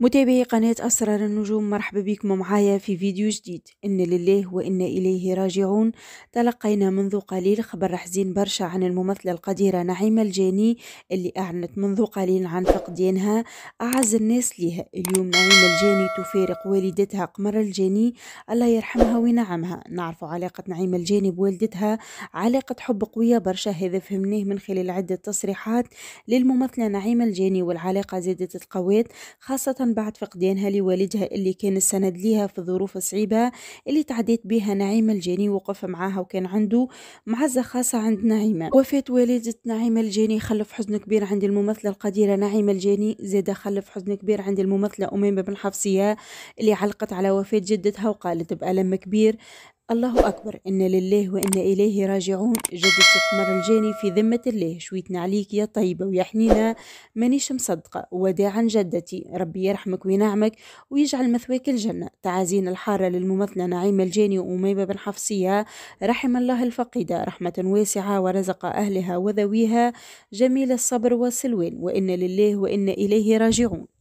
متابعي قناة أسرار النجوم مرحبا بكم معايا في فيديو جديد إن لله وإنا إليه راجعون تلقينا منذ قليل خبر حزين برشا عن الممثلة القديرة نعيمة الجاني اللي أعلنت منذ قليل عن فقدانها أعز الناس لها اليوم نعيمة الجاني تفارق والدتها قمر الجاني الله يرحمها وينعمها نعرف علاقة نعيمة الجاني بوالدتها علاقة حب قوية برشا هذا فهمناه من خلال عدة تصريحات للممثلة نعيمة الجاني والعلاقة زادت القوات خاصة بعد فقدانها لوالدها اللي كان السند ليها في الظروف الصعيبة اللي تعديت بها نعيمة الجاني وقف معاها وكان عنده معزة خاصة عند نعيمة وفاة والدة نعيمة الجاني خلف حزن كبير عند الممثلة القديرة نعيمة الجاني زاد خلف حزن كبير عند الممثلة أميمة بن حفصية اللي علقت على وفاة جدتها وقالت بألم كبير الله أكبر إن لله وإن إليه راجعون جد قمر الجاني في ذمة الله شويتنا عليك يا طيبة ويا حنينة مانيش مصدقة وداعا جدتي ربي يرحمك وينعمك ويجعل مثواك الجنة تعازينا الحارة للممثلة نعيمة الجاني وأميمة بن حفصية رحم الله الفقيدة رحمة واسعة ورزق أهلها وذويها جميل الصبر والسلوان وإن لله وإن إليه راجعون